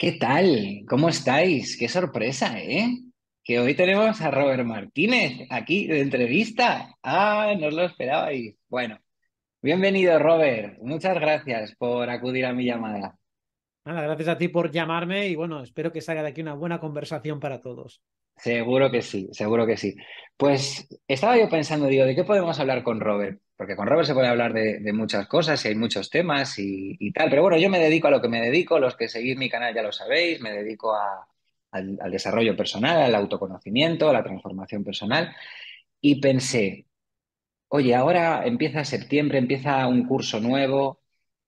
¿Qué tal? ¿Cómo estáis? Qué sorpresa, ¿eh? Que hoy tenemos a Robert Martínez aquí de entrevista. Ah, no os lo esperabais. Bueno, bienvenido Robert. Muchas gracias por acudir a mi llamada. Nada, gracias a ti por llamarme y bueno, espero que salga de aquí una buena conversación para todos. Seguro que sí, seguro que sí. Pues estaba yo pensando, digo, ¿de qué podemos hablar con Robert? Porque con Robert se puede hablar de, muchas cosas y hay muchos temas y, tal, pero bueno, yo me dedico a lo que me dedico, los que seguís mi canal ya lo sabéis, me dedico al desarrollo personal, al autoconocimiento, a la transformación personal y pensé, oye, ahora empieza septiembre, empieza un curso nuevo,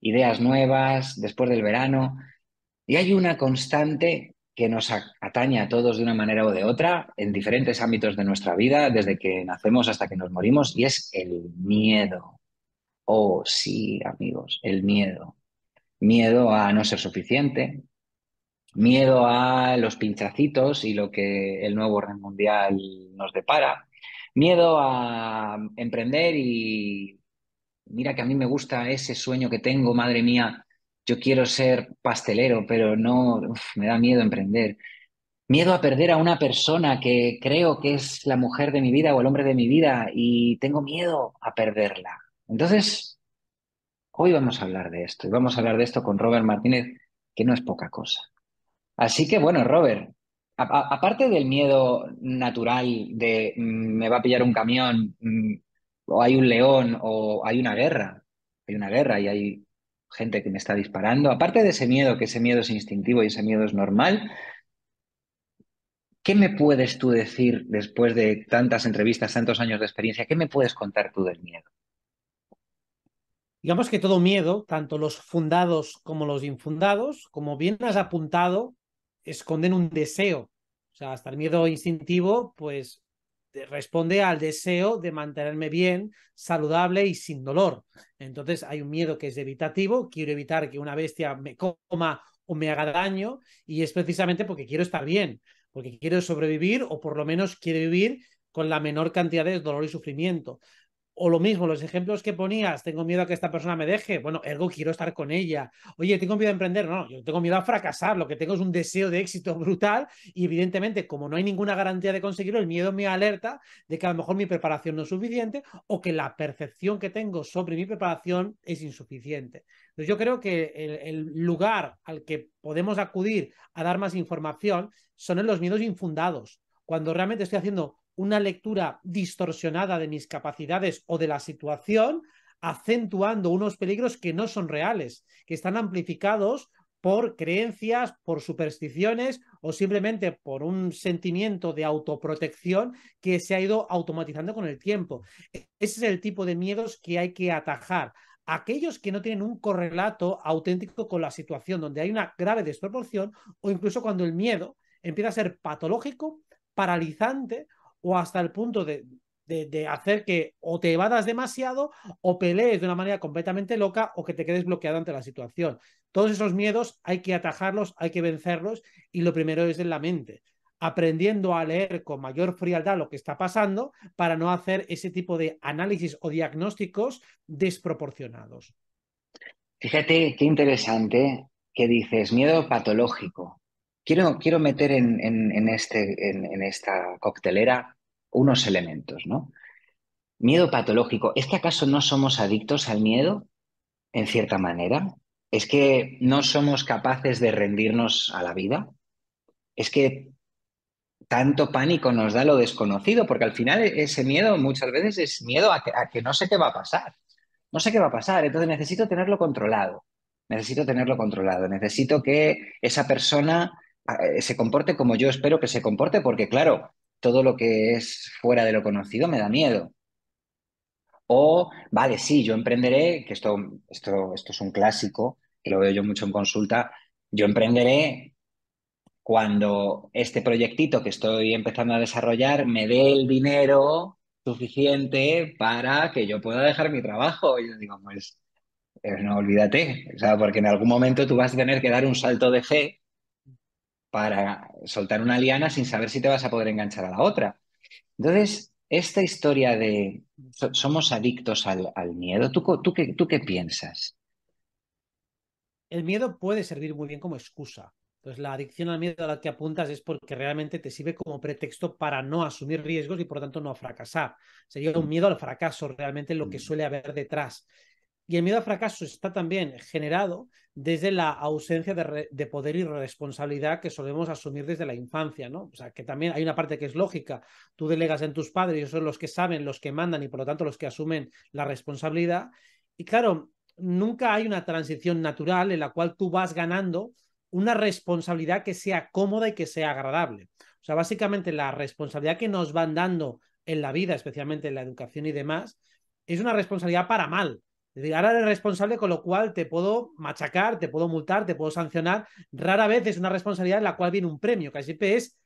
ideas nuevas después del verano. Y hay una constante que nos atañe a todos de una manera o de otra en diferentes ámbitos de nuestra vida, desde que nacemos hasta que nos morimos, y es el miedo. Oh, sí, amigos, el miedo. Miedo a no ser suficiente, miedo a los pinchacitos y lo que el nuevo orden mundial nos depara, miedo a emprender y mira que a mí me gusta ese sueño que tengo, madre mía, yo quiero ser pastelero, pero no, me da miedo emprender. Miedo a perder a una persona que creo que es la mujer de mi vida o el hombre de mi vida y tengo miedo a perderla. Entonces, hoy vamos a hablar de esto y vamos a hablar de esto con Robert Martínez, que no es poca cosa. Así que bueno, Robert, aparte del miedo natural de mm, me va a pillar un camión, mm, o hay un león, o hay una guerra, hay una guerra y hay gente que me está disparando, aparte de ese miedo, que ese miedo es instintivo y ese miedo es normal, ¿qué me puedes tú decir después de tantas entrevistas, tantos años de experiencia? ¿Qué me puedes contar tú del miedo? Digamos que todo miedo, tanto los fundados como los infundados, como bien has apuntado, esconden un deseo. O sea, hasta el miedo instintivo, pues responde al deseo de mantenerme bien, saludable y sin dolor. Entonces hay un miedo que es evitativo, quiero evitar que una bestia me coma o me haga daño y es precisamente porque quiero estar bien, porque quiero sobrevivir o por lo menos quiero vivir con la menor cantidad de dolor y sufrimiento o lo mismo, los ejemplos que ponías, tengo miedo a que esta persona me deje, bueno, ergo quiero estar con ella. Oye, tengo miedo a emprender, no, yo tengo miedo a fracasar, lo que tengo es un deseo de éxito brutal y evidentemente, como no hay ninguna garantía de conseguirlo, el miedo me alerta de que a lo mejor mi preparación no es suficiente o que la percepción que tengo sobre mi preparación es insuficiente. Entonces, yo creo que el, lugar al que podemos acudir a dar más información son en los miedos infundados, cuando realmente estoy haciendo una lectura distorsionada de mis capacidades o de la situación, acentuando unos peligros que no son reales, que están amplificados por creencias, por supersticiones o simplemente por un sentimiento de autoprotección que se ha ido automatizando con el tiempo. Ese es el tipo de miedos que hay que atajar. Aquellos que no tienen un correlato auténtico con la situación, donde hay una grave desproporción o incluso cuando el miedo empieza a ser patológico, paralizante o hasta el punto de, hacer que o te evadas demasiado o pelees de una manera completamente loca o que te quedes bloqueado ante la situación. Todos esos miedos hay que atajarlos, hay que vencerlos y lo primero es en la mente aprendiendo a leer con mayor frialdad lo que está pasando para no hacer ese tipo de análisis o diagnósticos desproporcionados. Fíjate qué interesante que dices miedo patológico. Quiero, meter este, en, esta coctelera unos elementos, ¿no? Miedo patológico. ¿Es que acaso no somos adictos al miedo? En cierta manera. ¿Es que no somos capaces de rendirnos a la vida? ¿Es que tanto pánico nos da lo desconocido? Porque al final e-, ese miedo muchas veces es miedo a a que no sé qué va a pasar. No sé qué va a pasar, entonces necesito tenerlo controlado necesito tenerlo controlado, necesito que esa persona eh, se comporte como yo espero que se comporte, porque claro, todo lo que es fuera de lo conocido me da miedo. O, vale, sí, yo emprenderé, que esto, esto, esto es un clásico, que lo veo yo mucho en consulta, yo emprenderé cuando este proyectito que estoy empezando a desarrollar me dé el dinero suficiente para que yo pueda dejar mi trabajo. Y yo digo, pues, eh, no olvídate, porque en algún momento tú vas a tener que dar un salto de fe para soltar una liana sin saber si te vas a poder enganchar a la otra. Entonces, esta historia de somos adictos al, miedo, ¿tú, qué, ¿tú qué piensas? El miedo puede servir muy bien como excusa. Entonces, la adicción al miedo a la que apuntas es porque realmente te sirve como pretexto para no asumir riesgos y por tanto no fracasar. Sería un miedo al fracaso realmente lo que mm. suele haber detrás. Y el miedo a fracaso está también generado desde la ausencia de, poder y responsabilidad que solemos asumir desde la infancia, ¿no? O sea, que también hay una parte que es lógica. Tú delegas en tus padres, ellos son los que saben, los que mandan y por lo tanto los que asumen la responsabilidad. Y claro, nunca hay una transición natural en la cual tú vas ganando una responsabilidad que sea cómoda y que sea agradable. O sea, básicamente la responsabilidad que nos van dando en la vida, especialmente en la educación y demás, es una responsabilidad para mal. Ahora eres responsable, con lo cual te puedo machacar, te puedo multar, te puedo sancionar. Rara vez es una responsabilidad en la cual viene un premio, casi siempre es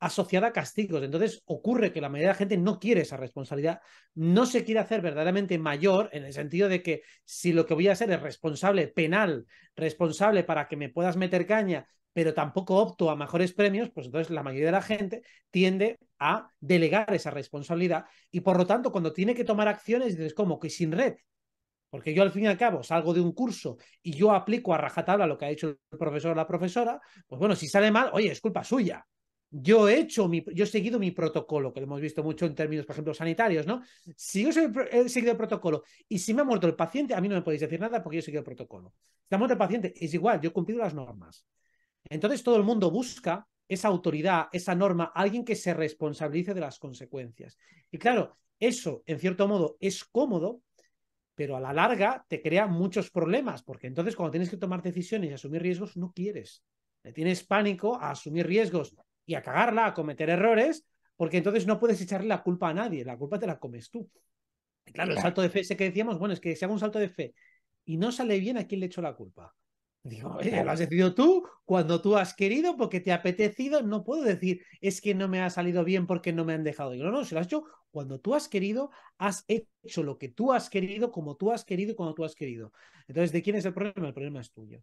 asociada a castigos. Entonces ocurre que la mayoría de la gente no quiere esa responsabilidad, no se quiere hacer verdaderamente mayor en el sentido de que si lo que voy a hacer es responsable penal, responsable para que me puedas meter caña, pero tampoco opto a mejores premios, pues entonces la mayoría de la gente tiende a delegar esa responsabilidad y por lo tanto cuando tiene que tomar acciones dices como que sin red, porque yo al fin y al cabo salgo de un curso y yo aplico a rajatabla lo que ha hecho el profesor o la profesora, pues bueno, si sale mal, oye, es culpa suya. Yo he hecho mi, yo he seguido mi protocolo, que lo hemos visto mucho en términos, por ejemplo, sanitarios, ¿no? Si yo he seguido el protocolo y si me ha muerto el paciente, a mí no me podéis decir nada porque yo he seguido el protocolo. Si me ha muerto el paciente, es igual, yo he cumplido las normas. Entonces todo el mundo busca esa autoridad, esa norma, alguien que se responsabilice de las consecuencias. Y claro, eso, en cierto modo, es cómodo pero a la larga te crea muchos problemas, porque entonces cuando tienes que tomar decisiones y asumir riesgos, no quieres. Le tienes pánico a asumir riesgos y a cagarla, a cometer errores, porque entonces no puedes echarle la culpa a nadie, la culpa te la comes tú. claro, el salto de fe, sé que decíamos, bueno, es que se haga un salto de fe y no sale bien, ¿a quién le echo la culpa? Digo, oye, lo has decidido tú cuando tú has querido, porque te ha apetecido. No puedo decir, es que no me ha salido bien porque no me han dejado. no, no, se lo has hecho cuando tú has querido, has hecho lo que tú has querido, como tú has querido, cuando tú has querido. Entonces, ¿de quién es el problema? El problema es tuyo.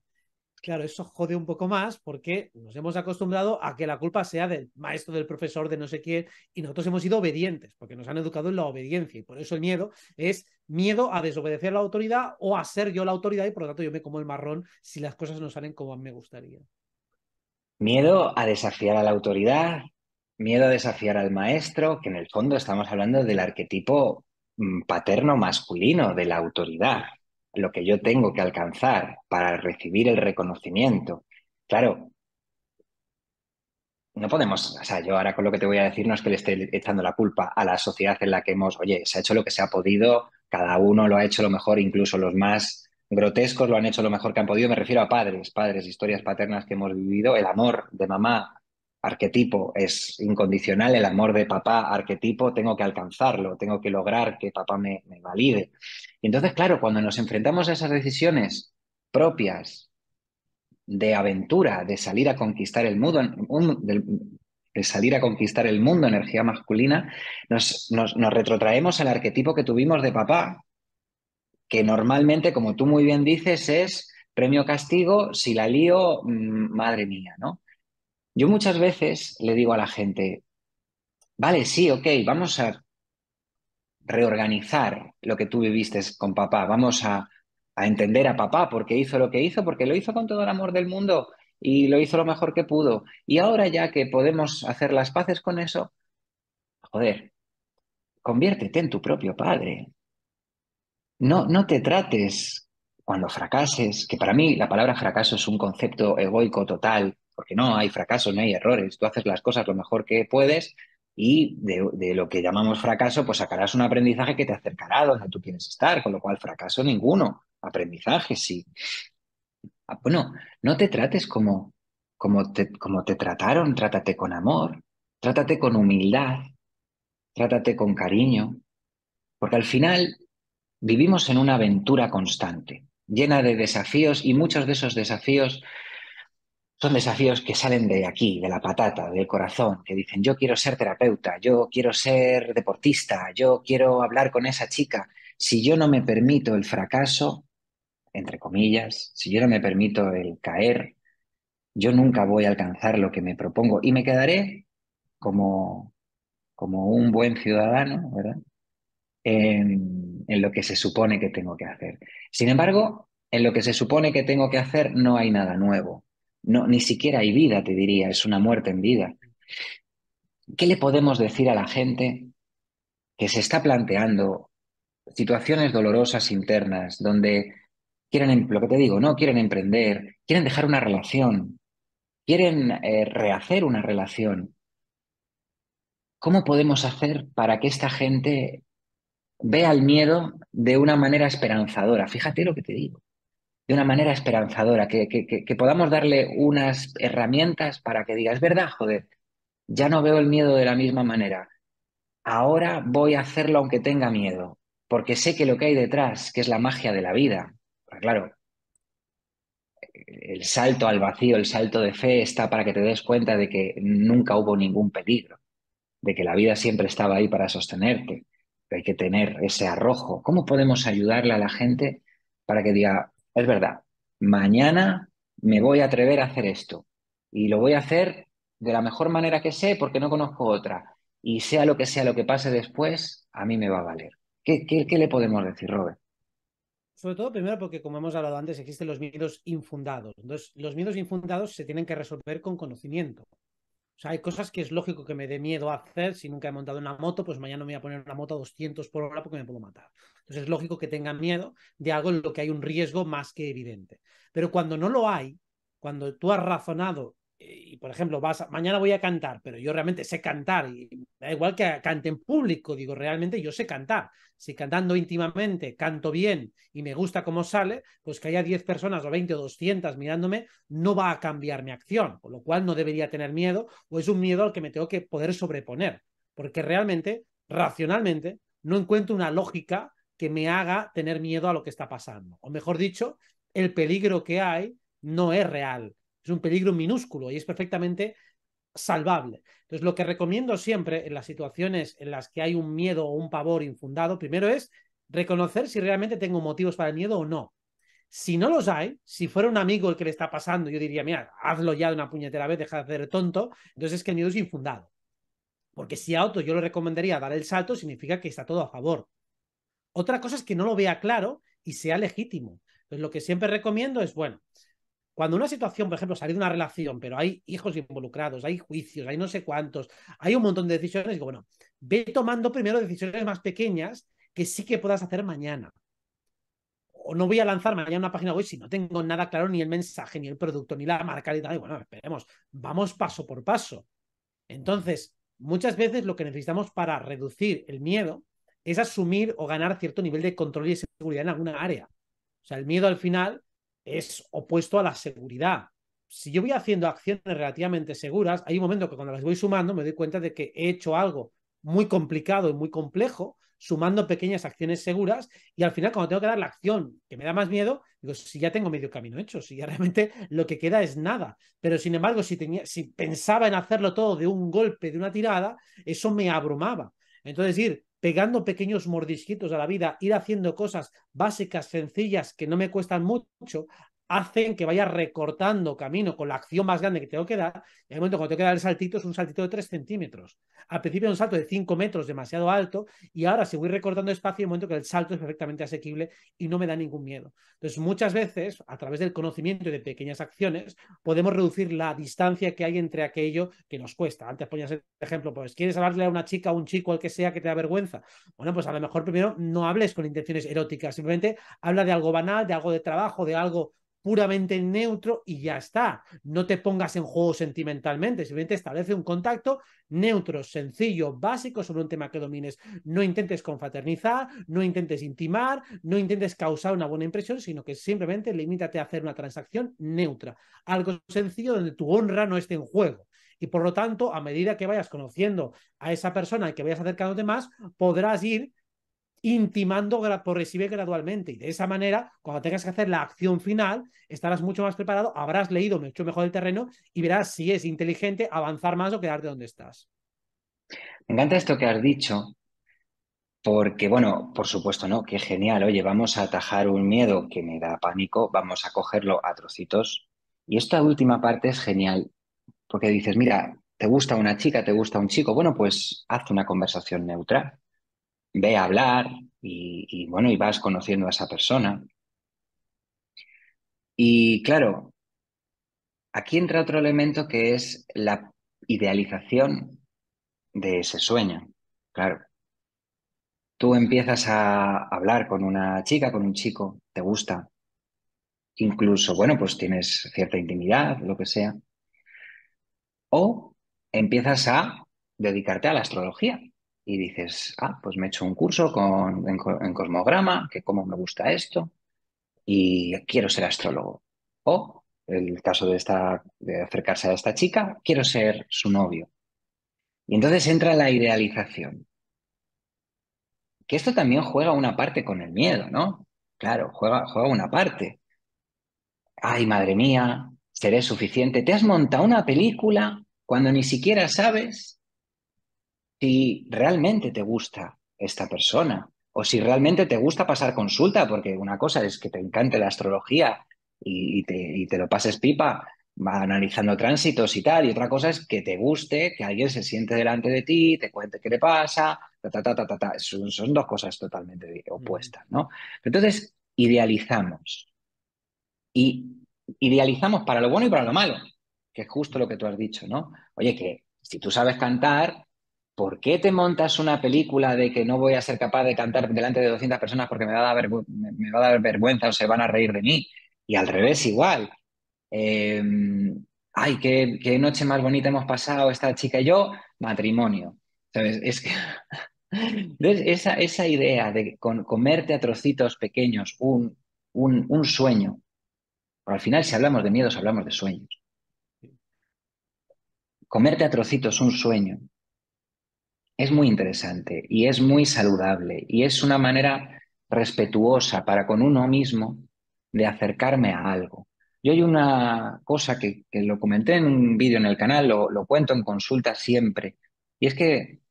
Claro, eso jode un poco más porque nos hemos acostumbrado a que la culpa sea del maestro, del profesor, de no sé quién, y nosotros hemos sido obedientes porque nos han educado en la obediencia y por eso el miedo es miedo a desobedecer a la autoridad o a ser yo la autoridad y por lo tanto yo me como el marrón si las cosas no salen como me gustaría. Miedo a desafiar a la autoridad, miedo a desafiar al maestro, que en el fondo estamos hablando del arquetipo mm, paterno masculino, de la autoridad lo que yo tengo que alcanzar para recibir el reconocimiento. Claro, no podemos, o sea, yo ahora con lo que te voy a decir no es que le esté echando la culpa a la sociedad en la que hemos, oye, se ha hecho lo que se ha podido, cada uno lo ha hecho lo mejor, incluso los más grotescos lo han hecho lo mejor que han podido, me refiero a padres, padres, historias paternas que hemos vivido, el amor de mamá arquetipo es incondicional, el amor de papá, arquetipo, tengo que alcanzarlo, tengo que lograr que papá me, valide. Y entonces, claro, cuando nos enfrentamos a esas decisiones propias de aventura, de salir a conquistar el mundo, de salir a conquistar el mundo, energía masculina, nos, nos retrotraemos al arquetipo que tuvimos de papá, que normalmente, como tú muy bien dices, es premio castigo, si la lío, mm, madre mía, ¿no? Yo muchas veces le digo a la gente, vale, sí, ok, vamos a reorganizar lo que tú viviste con papá, vamos a, entender a papá porque hizo lo que hizo, porque lo hizo con todo el amor del mundo y lo hizo lo mejor que pudo. Y ahora ya que podemos hacer las paces con eso, joder, conviértete en tu propio padre. No, no te trates cuando fracases, que para mí la palabra fracaso es un concepto egoico total, porque no hay fracasos, no hay errores, tú haces las cosas lo mejor que puedes y de, lo que llamamos fracaso, pues sacarás un aprendizaje que te acercará a donde tú quieres estar, con lo cual fracaso ninguno, aprendizaje sí. Ah, bueno, no te trates como, como, te, como te trataron, trátate con amor, trátate con humildad, trátate con cariño, porque al final vivimos en una aventura constante, llena de desafíos y muchos de esos desafíos son desafíos que salen de aquí, de la patata, del corazón, que dicen, yo quiero ser terapeuta, yo quiero ser deportista, yo quiero hablar con esa chica. Si yo no me permito el fracaso, entre comillas, si yo no me permito el caer, yo nunca voy a alcanzar lo que me propongo y me quedaré como, como un buen ciudadano, ¿verdad? En, en lo que se supone que tengo que hacer. Sin embargo, en lo que se supone que tengo que hacer no hay nada nuevo. No, ni siquiera hay vida, te diría, es una muerte en vida. ¿Qué le podemos decir a la gente que se está planteando situaciones dolorosas internas, donde quieren, em, lo que te digo, no quieren emprender, quieren dejar una relación, quieren eh, rehacer una relación? ¿Cómo podemos hacer para que esta gente vea el miedo de una manera esperanzadora? Fíjate lo que te digo de una manera esperanzadora, que, podamos darle unas herramientas para que diga, es verdad, joder, ya no veo el miedo de la misma manera. Ahora voy a hacerlo aunque tenga miedo, porque sé que lo que hay detrás, que es la magia de la vida, claro, el salto al vacío, el salto de fe está para que te des cuenta de que nunca hubo ningún peligro, de que la vida siempre estaba ahí para sostenerte. Hay que tener ese arrojo. ¿Cómo podemos ayudarle a la gente para que diga, es verdad, mañana me voy a atrever a hacer esto y lo voy a hacer de la mejor manera que sé porque no conozco otra. Y sea lo que sea lo que pase después, a mí me va a valer. ¿Qué, le podemos decir, Robert? Sobre todo, primero, porque como hemos hablado antes, existen los miedos infundados. Entonces, los miedos infundados se tienen que resolver con conocimiento. O sea, hay cosas que es lógico que me dé miedo hacer. Si nunca he montado una moto, pues mañana me voy a poner una moto a 200 por hora porque me puedo matar. Entonces es lógico que tengan miedo de algo en lo que hay un riesgo más que evidente. Pero cuando no lo hay, cuando tú has razonado eh, y por ejemplo, vas mañana voy a cantar, pero yo realmente sé cantar, y da igual que cante en público, digo, realmente yo sé cantar. Si cantando íntimamente canto bien y me gusta cómo sale, pues que haya 10 personas o 20 o 200 mirándome, no va a cambiar mi acción, con lo cual no debería tener miedo o es un miedo al que me tengo que poder sobreponer, porque realmente, racionalmente, no encuentro una lógica que me haga tener miedo a lo que está pasando. O mejor dicho, el peligro que hay no es real, es un peligro minúsculo y es perfectamente salvable. Entonces, lo que recomiendo siempre en las situaciones en las que hay un miedo o un pavor infundado, primero es reconocer si realmente tengo motivos para el miedo o no. Si no los hay, si fuera un amigo el que le está pasando, yo diría, mira, hazlo ya de una puñetera vez, deja de hacer tonto, entonces es que el miedo es infundado. Porque si a otro yo le recomendaría dar el salto, significa que está todo a favor. Otra cosa es que no lo vea claro y sea legítimo. Pues lo que siempre recomiendo es, bueno, cuando una situación, por ejemplo, salir de una relación, pero hay hijos involucrados, hay juicios, hay no sé cuántos, hay un montón de decisiones, digo, bueno, ve tomando primero decisiones más pequeñas que sí que puedas hacer mañana. O no voy a lanzar mañana una página web si no tengo nada claro ni el mensaje, ni el producto, ni la marca, ni tal. Y bueno, esperemos, vamos paso por paso. Entonces, muchas veces lo que necesitamos para reducir el miedo es asumir o ganar cierto nivel de control y seguridad en alguna área. O sea, el miedo al final es opuesto a la seguridad. Si yo voy haciendo acciones relativamente seguras, hay un momento que cuando las voy sumando me doy cuenta de que he hecho algo muy complicado y muy complejo, sumando pequeñas acciones seguras y al final cuando tengo que dar la acción que me da más miedo, digo, si ya tengo medio camino hecho, si ya realmente lo que queda es nada. Pero sin embargo, si, tenía, si pensaba en hacerlo todo de un golpe, de una tirada, eso me abrumaba. Entonces, ir pegando pequeños mordisquitos a la vida, ir haciendo cosas básicas, sencillas, que no me cuestan mucho, hacen que vaya recortando camino con la acción más grande que tengo que dar. Y en el momento cuando tengo que dar el saltito es un saltito de 3 centímetros. Al principio es un salto de 5 metros demasiado alto y ahora si voy recortando espacio, en el momento que el salto es perfectamente asequible y no me da ningún miedo. Entonces, muchas veces, a través del conocimiento y de pequeñas acciones, podemos reducir la distancia que hay entre aquello que nos cuesta. Antes ponías el ejemplo, pues quieres hablarle a una chica, a un chico, al que sea que te da vergüenza. Bueno, pues a lo mejor primero no hables con intenciones eróticas, simplemente habla de algo banal, de algo de trabajo, de algo puramente neutro y ya está. No te pongas en juego sentimentalmente, simplemente establece un contacto neutro, sencillo, básico sobre un tema que domines. No intentes confraternizar, no intentes intimar, no intentes causar una buena impresión, sino que simplemente limítate a hacer una transacción neutra, algo sencillo donde tu honra no esté en juego. Y por lo tanto, a medida que vayas conociendo a esa persona y que vayas acercándote más, podrás ir intimando por recibir gradualmente. Y de esa manera, cuando tengas que hacer la acción final, estarás mucho más preparado, habrás leído mucho mejor el terreno y verás si es inteligente avanzar más o quedarte donde estás. Me encanta esto que has dicho, porque, bueno, por supuesto, ¿no? Qué genial. Oye, vamos a atajar un miedo que me da pánico, vamos a cogerlo a trocitos. Y esta última parte es genial, porque dices, mira, te gusta una chica, te gusta un chico, bueno, pues haz una conversación neutra ve a hablar y, bueno, y vas conociendo a esa persona. Y claro, aquí entra otro elemento que es la idealización de ese sueño. Claro, tú empiezas a hablar con una chica, con un chico, te gusta, incluso, bueno, pues tienes cierta intimidad, lo que sea, o empiezas a dedicarte a la astrología y dices, ah, pues me he hecho un curso en, cosmograma, que cómo me gusta esto, y quiero ser astrólogo. O el caso de, esta, de acercarse a esta chica, quiero ser su novio. Y entonces entra la idealización. Que esto también juega una parte con el miedo, ¿no? Claro, juega, juega una parte. Ay, madre mía, seré suficiente. Te has montado una película cuando ni siquiera sabes si realmente te gusta esta persona o si realmente te gusta pasar consulta, porque una cosa es que te encante la astrología y, te, lo pases pipa analizando tránsitos y tal, y otra cosa es que te guste, que alguien se siente delante de ti, te cuente qué le pasa, ta, ta, ta, ta son, son, dos cosas totalmente opuestas, ¿no? Entonces, idealizamos. Y idealizamos para lo bueno y para lo malo, que es justo lo que tú has dicho, ¿no? Oye, que si tú sabes cantar, ¿por qué te montas una película de que no voy a ser capaz de cantar delante de 200 personas porque me va a dar, vergüenza o se van a reír de mí? Y al revés igual. Em, ay, qué, noche más bonita hemos pasado esta chica y yo, matrimonio. Entonces Es que... esa, idea de comerte a trocitos pequeños un, un sueño, al final si hablamos de miedos hablamos de sueños. Comerte a trocitos un sueño es muy interesante y es muy saludable y es una manera respetuosa para con uno mismo de acercarme a algo. Yo hay una cosa que, lo comenté en un vídeo en el canal, lo, lo cuento en consulta siempre, y es que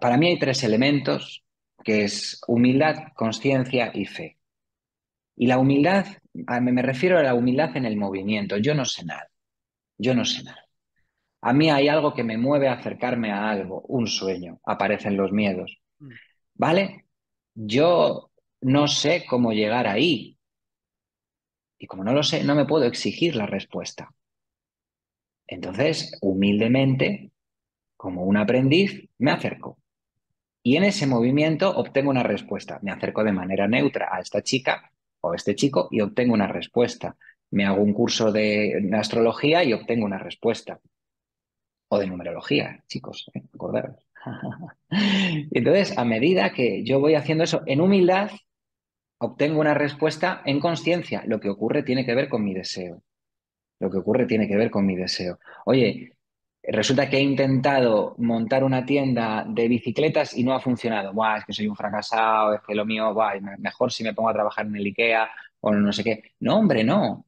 para mí hay tres elementos, que es humildad, conciencia y fe. Y la humildad, me refiero a la humildad en el movimiento, yo no sé nada, yo no sé nada. A mí hay algo que me mueve a acercarme a algo, un sueño, aparecen los miedos. Mm. ¿Vale? Yo no sé cómo llegar ahí. Y como no lo sé, no me puedo exigir la respuesta. Entonces, humildemente, como un aprendiz, me acerco. Y en ese movimiento obtengo una respuesta. Me acerco de manera neutra a esta chica o a este chico y obtengo una respuesta. Me hago un curso de astrología y obtengo una respuesta o de numerología, chicos, eh, acordaros. entonces, a medida que yo voy haciendo eso en humildad, obtengo una respuesta en conciencia. Lo que ocurre tiene que ver con mi deseo. Lo que ocurre tiene que ver con mi deseo. Oye, resulta que he intentado montar una tienda de bicicletas y no ha funcionado. Buah, es que soy un fracasado, es que lo mío, buah, mejor si me pongo a trabajar en el IKEA o no sé qué. No, hombre, no.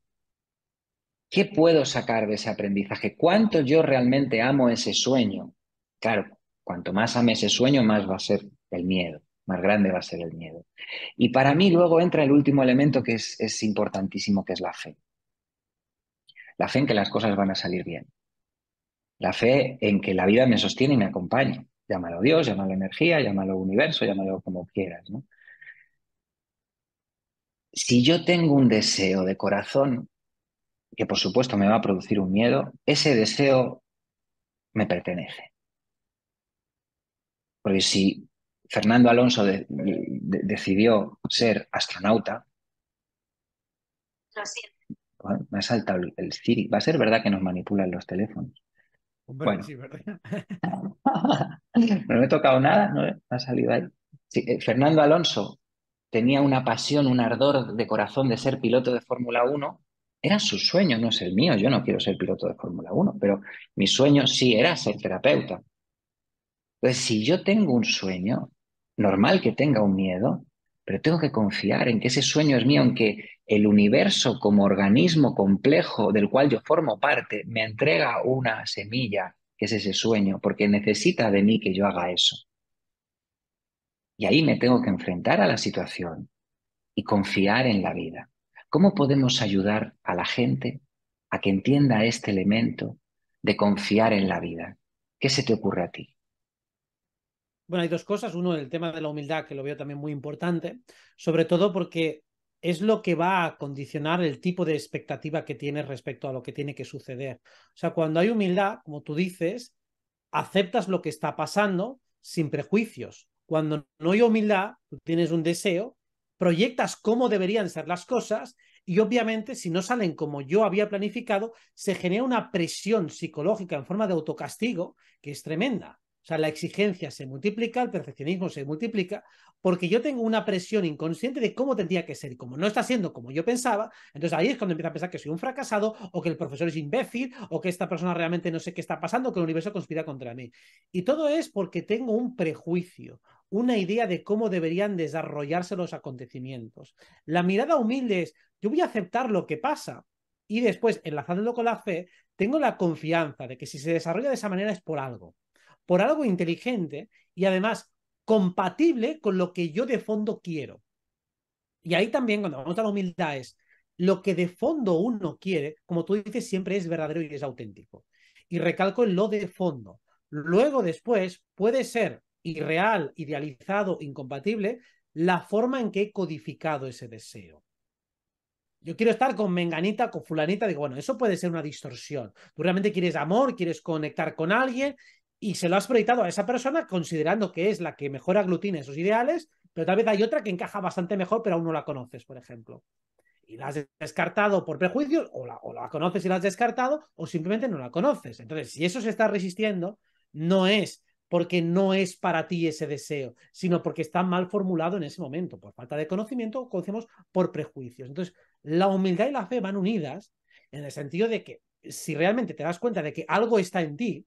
¿Qué puedo sacar de ese aprendizaje? ¿Cuánto yo realmente amo ese sueño? Claro, cuanto más ame ese sueño, más va a ser el miedo, más grande va a ser el miedo. Y para mí luego entra el último elemento que es, es importantísimo, que es la fe. La fe en que las cosas van a salir bien. La fe en que la vida me sostiene y me acompaña. Llámalo Dios, llámalo energía, llámalo universo, llámalo como quieras. Si yo tengo un deseo de corazón que por supuesto me va a producir un miedo, ese deseo me pertenece. Porque si Fernando Alonso decidió ser astronauta, me ha saltado el, Va a ser verdad que nos manipulan los teléfonos. bueno. no me he tocado nada, no ha salido ahí. Eh, Fernando Alonso tenía una pasión, un ardor de corazón de ser piloto de Fórmula 1 era su sueño, no es el mío. Yo no quiero ser piloto de Fórmula 1, pero mi sueño sí era ser terapeuta. Entonces, si yo tengo un sueño, normal que tenga un miedo, pero tengo que confiar en que ese sueño es mío, en que el universo como organismo complejo del cual yo formo parte me entrega una semilla, que es ese sueño, porque necesita de mí que yo haga eso. Y ahí me tengo que enfrentar a la situación y confiar en la vida. ¿Cómo podemos ayudar a la gente a que entienda este elemento de confiar en la vida? ¿Qué se te ocurre a ti? Bueno, hay dos cosas. Uno, el tema de la humildad, que lo veo también muy importante, sobre todo porque es lo que va a condicionar el tipo de expectativa que tienes respecto a lo que tiene que suceder. O sea, cuando hay humildad, como tú dices, aceptas lo que está pasando sin prejuicios. Cuando no hay humildad, tienes un deseo proyectas cómo deberían ser las cosas y obviamente si no salen como yo había planificado, se genera una presión psicológica en forma de autocastigo que es tremenda. O sea, la exigencia se multiplica, el perfeccionismo se multiplica, porque yo tengo una presión inconsciente de cómo tendría que ser. Y como no está siendo como yo pensaba, entonces ahí es cuando empieza a pensar que soy un fracasado, o que el profesor es imbécil, o que esta persona realmente no sé qué está pasando, que el universo conspira contra mí. Y todo es porque tengo un prejuicio, una idea de cómo deberían desarrollarse los acontecimientos. La mirada humilde es, yo voy a aceptar lo que pasa y después, enlazándolo con la fe, tengo la confianza de que si se desarrolla de esa manera es por algo, por algo inteligente y además compatible con lo que yo de fondo quiero. Y ahí también cuando vamos a la humildad es, lo que de fondo uno quiere, como tú dices, siempre es verdadero y es auténtico. Y recalco en lo de fondo. Luego, después, puede ser irreal, idealizado, incompatible, la forma en que he codificado ese deseo. Yo quiero estar con menganita, con fulanita, digo, bueno, eso puede ser una distorsión. Tú realmente quieres amor, quieres conectar con alguien y se lo has proyectado a esa persona considerando que es la que mejor aglutina esos ideales, pero tal vez hay otra que encaja bastante mejor, pero aún no la conoces, por ejemplo. Y la has descartado por prejuicios, o la, o la conoces y la has descartado, o simplemente no la conoces. Entonces, si eso se está resistiendo, no es porque no es para ti ese deseo, sino porque está mal formulado en ese momento, por falta de conocimiento o conocemos por prejuicios. Entonces, la humildad y la fe van unidas en el sentido de que si realmente te das cuenta de que algo está en ti,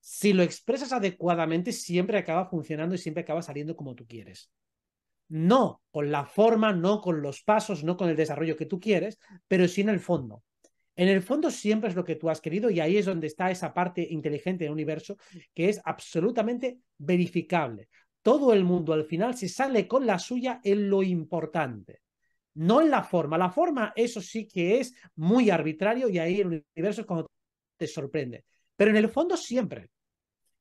si lo expresas adecuadamente, siempre acaba funcionando y siempre acaba saliendo como tú quieres. No con la forma, no con los pasos, no con el desarrollo que tú quieres, pero sí en el fondo. En el fondo siempre es lo que tú has querido y ahí es donde está esa parte inteligente del universo que es absolutamente verificable. Todo el mundo al final se sale con la suya en lo importante no en la forma. La forma, eso sí que es muy arbitrario y ahí el universo es cuando te sorprende. Pero en el fondo siempre.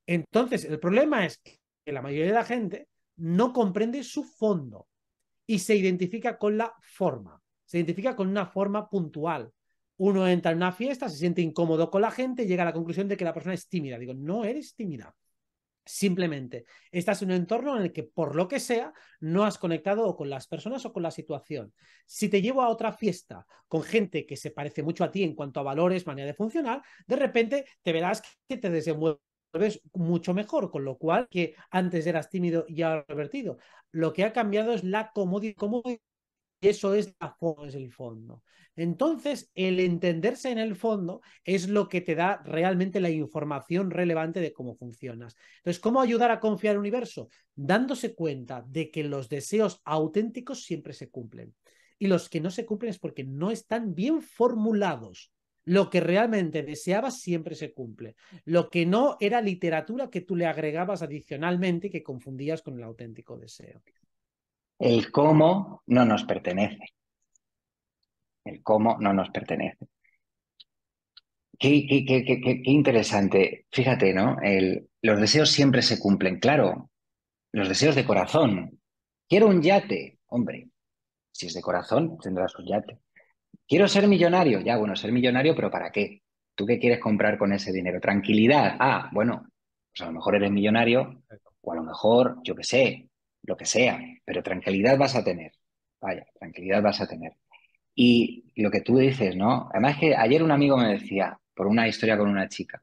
Entonces, el problema es que la mayoría de la gente no comprende su fondo y se identifica con la forma, se identifica con una forma puntual, uno entra en una fiesta, se siente incómodo con la gente, llega a la conclusión de que la persona es tímida. Digo, no eres tímida. Simplemente estás en un entorno en el que, por lo que sea, no has conectado con las personas o con la situación. Si te llevo a otra fiesta con gente que se parece mucho a ti en cuanto a valores, manera de funcionar, de repente te verás que te desenvuelves mucho mejor, con lo cual que antes eras tímido y ahora revertido. Lo que ha cambiado es la comodidad eso es el fondo. Entonces, el entenderse en el fondo es lo que te da realmente la información relevante de cómo funcionas. Entonces, ¿cómo ayudar a confiar en el universo? Dándose cuenta de que los deseos auténticos siempre se cumplen. Y los que no se cumplen es porque no están bien formulados. Lo que realmente deseabas siempre se cumple. Lo que no era literatura que tú le agregabas adicionalmente y que confundías con el auténtico deseo. El cómo no nos pertenece. El cómo no nos pertenece. Qué, interesante. Fíjate, ¿no? los deseos siempre se cumplen, claro. Los deseos de corazón. Quiero un yate, hombre. Si es de corazón, tendrás un yate. Quiero ser millonario. Ya, bueno, ser millonario, pero ¿para qué? ¿Tú qué quieres comprar con ese dinero? Tranquilidad. Ah, bueno, pues a lo mejor eres millonario, o a lo mejor, yo qué sé, lo que sea, pero tranquilidad vas a tener. Vaya, tranquilidad vas a tener. Y lo que tú dices, ¿no? Además que ayer un amigo me decía, por una historia con una chica,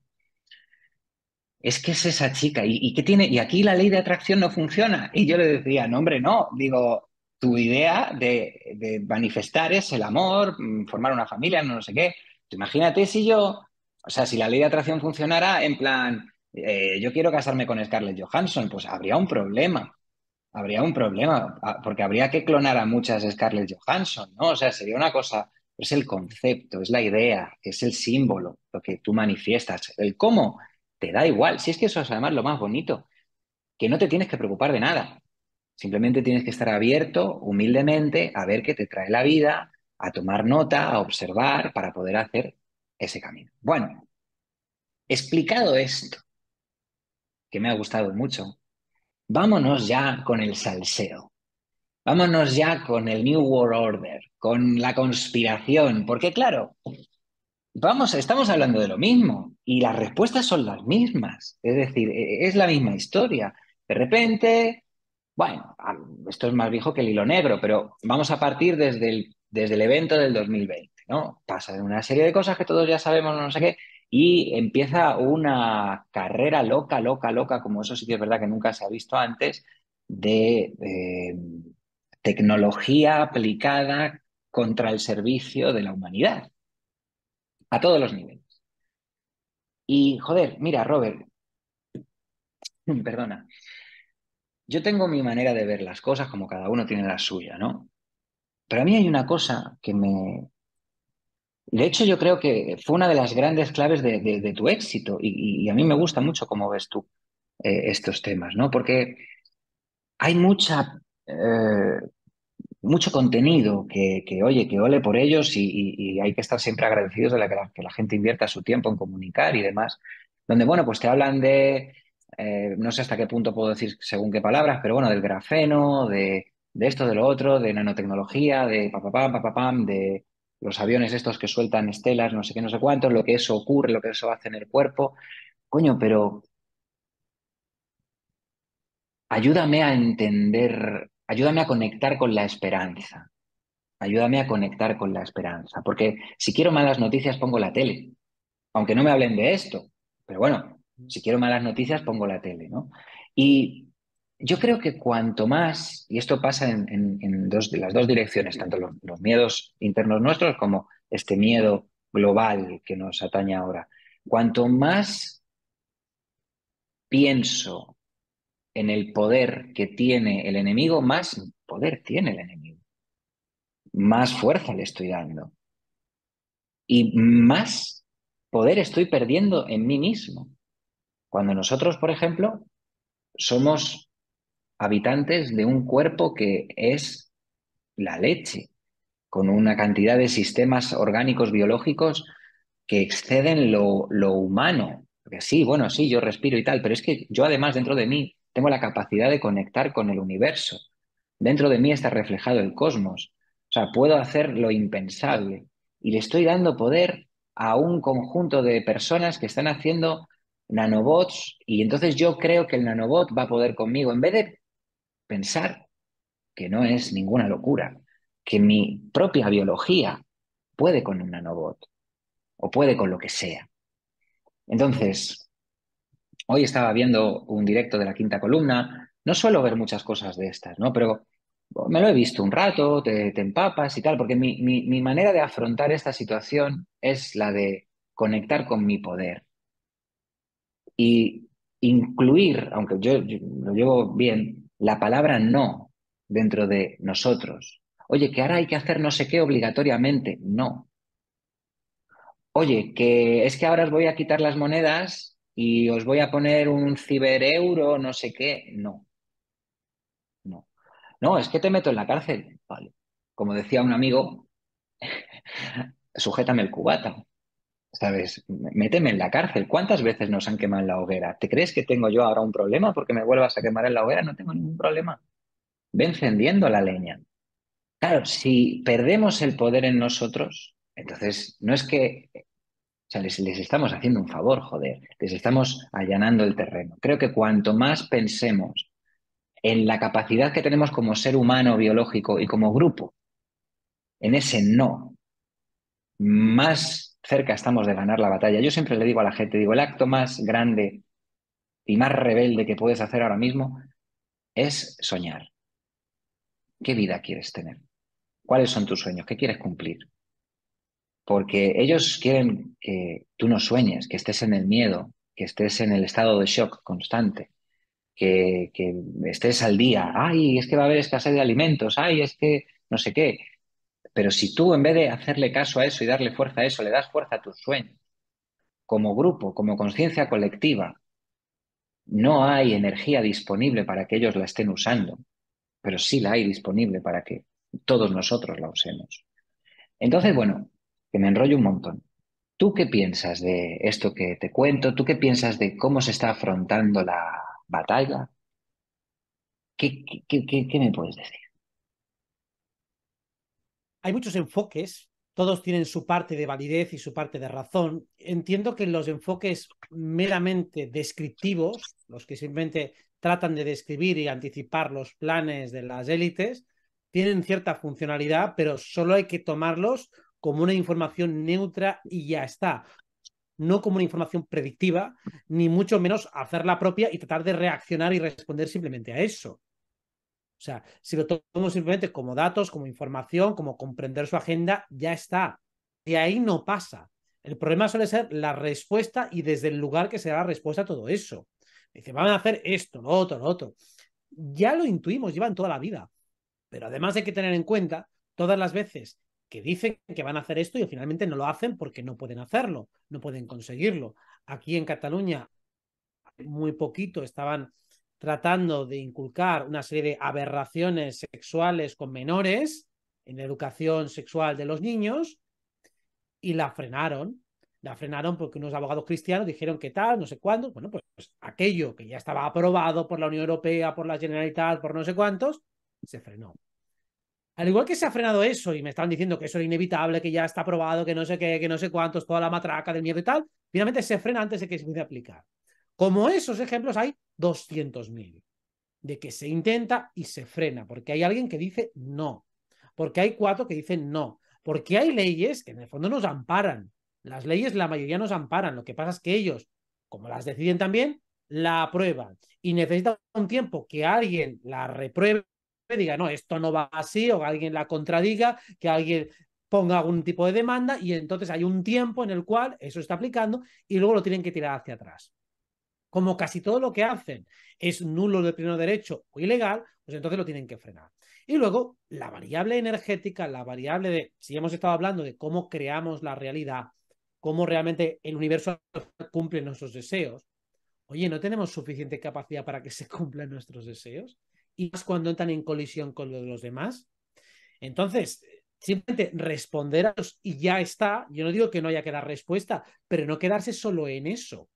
es que es esa chica, ¿y, qué tiene? Y aquí la ley de atracción no funciona. Y yo le decía, no, hombre, no. Digo, tu idea de, manifestar es el amor, mm, formar una familia, no, sé qué. Imagínate si yo, o sea, si la ley de atracción funcionara en plan, eh, yo quiero casarme con Scarlett Johansson, pues habría un problema habría un problema, ah, porque habría que clonar a muchas Scarlett Johansson, ¿no? O sea, sería una cosa, es el concepto, es la idea, es el símbolo, lo que tú manifiestas. El cómo te da igual, si es que eso es además lo más bonito, que no te tienes que preocupar de nada. Simplemente tienes que estar abierto, humildemente, a ver qué te trae la vida, a tomar nota, a observar para poder hacer ese camino. Bueno, explicado esto, que me ha gustado mucho, vámonos ya con el salseo, vámonos ya con el New World Order, con la conspiración, porque claro, vamos, estamos hablando de lo mismo y las respuestas son las mismas, es decir, e, e, es la misma historia. De repente, bueno, esto es más viejo que el hilo negro, pero vamos a partir desde el, desde el evento del 2020, ¿no? Pasa de una serie de cosas que todos ya sabemos, no sé qué, y empieza una carrera loca, loca, loca, como eso sí que es verdad que nunca se ha visto antes, de eh, tecnología aplicada contra el servicio de la humanidad, a todos los niveles. Y joder, mira, Robert, perdona, yo tengo mi manera de ver las cosas como cada uno tiene la suya, ¿no? Pero a mí hay una cosa que me, de hecho, yo creo que fue una de las grandes claves de, tu éxito y, a mí me gusta mucho cómo ves tú eh, estos temas, ¿no? Porque hay mucha, eh, mucho contenido que, oye, que ole por ellos y, hay que estar siempre agradecidos de la que, la gente invierta su tiempo en comunicar y demás, donde, bueno, pues te hablan de, eh, no sé hasta qué punto puedo decir según qué palabras, pero bueno, del grafeno, de, de esto, de lo otro, de nanotecnología, de papapam, papapam, de los aviones estos que sueltan estelas, no sé qué, no sé cuánto, lo que eso ocurre, lo que eso hace en el cuerpo. Coño, pero ayúdame a entender, ayúdame a conectar con la esperanza. Ayúdame a conectar con la esperanza, porque si quiero malas noticias pongo la tele, aunque no me hablen de esto, pero bueno, si quiero malas noticias pongo la tele, ¿no? Y yo creo que cuanto más, y esto pasa en, las dos direcciones, tanto los, miedos internos nuestros como este miedo global que nos ataña ahora, cuanto más pienso en el poder que tiene el enemigo, más poder tiene el enemigo, más fuerza le estoy dando y más poder estoy perdiendo en mí mismo. Cuando nosotros, por ejemplo, somos habitantes de un cuerpo que es la leche, con una cantidad de sistemas orgánicos biológicos que exceden lo, humano. Porque sí, bueno, sí, yo respiro y tal, pero es que yo además dentro de mí tengo la capacidad de conectar con el universo. Dentro de mí está reflejado el cosmos. O sea, puedo hacer lo impensable. Y le estoy dando poder a un conjunto de personas que están haciendo nanobots y entonces yo creo que el nanobot va a poder conmigo. En vez de pensar que no es ninguna locura, que mi propia biología puede con un nanobot o puede con lo que sea. Entonces, hoy estaba viendo un directo de la quinta columna, no suelo ver muchas cosas de estas, ¿no? Pero me lo he visto un rato, te, empapas y tal, porque mi, manera de afrontar esta situación es la de conectar con mi poder y incluir, aunque yo lo llevo bien, la palabra no dentro de nosotros. Oye, que ahora hay que hacer no sé qué obligatoriamente. No. Oye, que es que ahora os voy a quitar las monedas y os voy a poner un cibereuro, no sé qué. No. No. No, es que te meto en la cárcel. Vale. Como decía un amigo, sujétame el cubata. ¿sabes? Méteme en la cárcel. ¿Cuántas veces nos han quemado en la hoguera? ¿Te crees que tengo yo ahora un problema porque me vuelvas a quemar en la hoguera? No tengo ningún problema. Ve encendiendo la leña. Claro, si perdemos el poder en nosotros, entonces no es que... O sea, les, les estamos haciendo un favor, joder. Les estamos allanando el terreno. Creo que cuanto más pensemos en la capacidad que tenemos como ser humano biológico y como grupo, en ese no, más cerca estamos de ganar la batalla. Yo siempre le digo a la gente, digo, el acto más grande y más rebelde que puedes hacer ahora mismo es soñar. ¿Qué vida quieres tener? ¿Cuáles son tus sueños? ¿Qué quieres cumplir? Porque ellos quieren que tú no sueñes, que estés en el miedo, que estés en el estado de shock constante, que, estés al día. Ay, es que va a haber escasez de alimentos. Ay, es que no sé qué. Pero si tú, en vez de hacerle caso a eso y darle fuerza a eso, le das fuerza a tus sueños, como grupo, como conciencia colectiva, no hay energía disponible para que ellos la estén usando, pero sí la hay disponible para que todos nosotros la usemos. Entonces, bueno, que me enrollo un montón. ¿Tú qué piensas de esto que te cuento? ¿Tú qué piensas de cómo se está afrontando la batalla? ¿Qué, qué, qué me puedes decir? hay muchos enfoques, todos tienen su parte de validez y su parte de razón. Entiendo que los enfoques meramente descriptivos, los que simplemente tratan de describir y anticipar los planes de las élites, tienen cierta funcionalidad, pero solo hay que tomarlos como una información neutra y ya está. No como una información predictiva, ni mucho menos hacerla propia y tratar de reaccionar y responder simplemente a eso. O sea, si lo tomamos simplemente como datos, como información, como comprender su agenda, ya está. Y ahí no pasa. El problema suele ser la respuesta y desde el lugar que se da la respuesta a todo eso. Dice, van a hacer esto, lo otro, lo otro. Ya lo intuimos, llevan toda la vida. Pero además hay que tener en cuenta todas las veces que dicen que van a hacer esto y finalmente no lo hacen porque no pueden hacerlo, no pueden conseguirlo. Aquí en Cataluña, muy poquito estaban tratando de inculcar una serie de aberraciones sexuales con menores en la educación sexual de los niños y la frenaron. La frenaron porque unos abogados cristianos dijeron que tal, no sé cuándo. Bueno, pues, pues aquello que ya estaba aprobado por la Unión Europea, por la Generalitat, por no sé cuántos, se frenó. Al igual que se ha frenado eso y me están diciendo que eso era inevitable, que ya está aprobado, que no sé qué, que no sé cuántos, toda la matraca del miedo y tal, finalmente se frena antes de que se empiece a aplicar. Como esos ejemplos hay 200.000, de que se intenta y se frena, porque hay alguien que dice no, porque hay cuatro que dicen no, porque hay leyes que en el fondo nos amparan. Las leyes, la mayoría nos amparan, lo que pasa es que ellos, como las deciden también, la aprueban y necesita un tiempo que alguien la repruebe, diga, no, esto no va así, o alguien la contradiga, que alguien ponga algún tipo de demanda y entonces hay un tiempo en el cual eso está aplicando y luego lo tienen que tirar hacia atrás como casi todo lo que hacen es nulo de pleno derecho o ilegal, pues entonces lo tienen que frenar. Y luego, la variable energética, la variable de, si hemos estado hablando de cómo creamos la realidad, cómo realmente el universo cumple nuestros deseos, oye, ¿no tenemos suficiente capacidad para que se cumplan nuestros deseos? Y más cuando entran en colisión con de los demás. Entonces, simplemente responder a los y ya está. Yo no digo que no haya que dar respuesta, pero no quedarse solo en eso.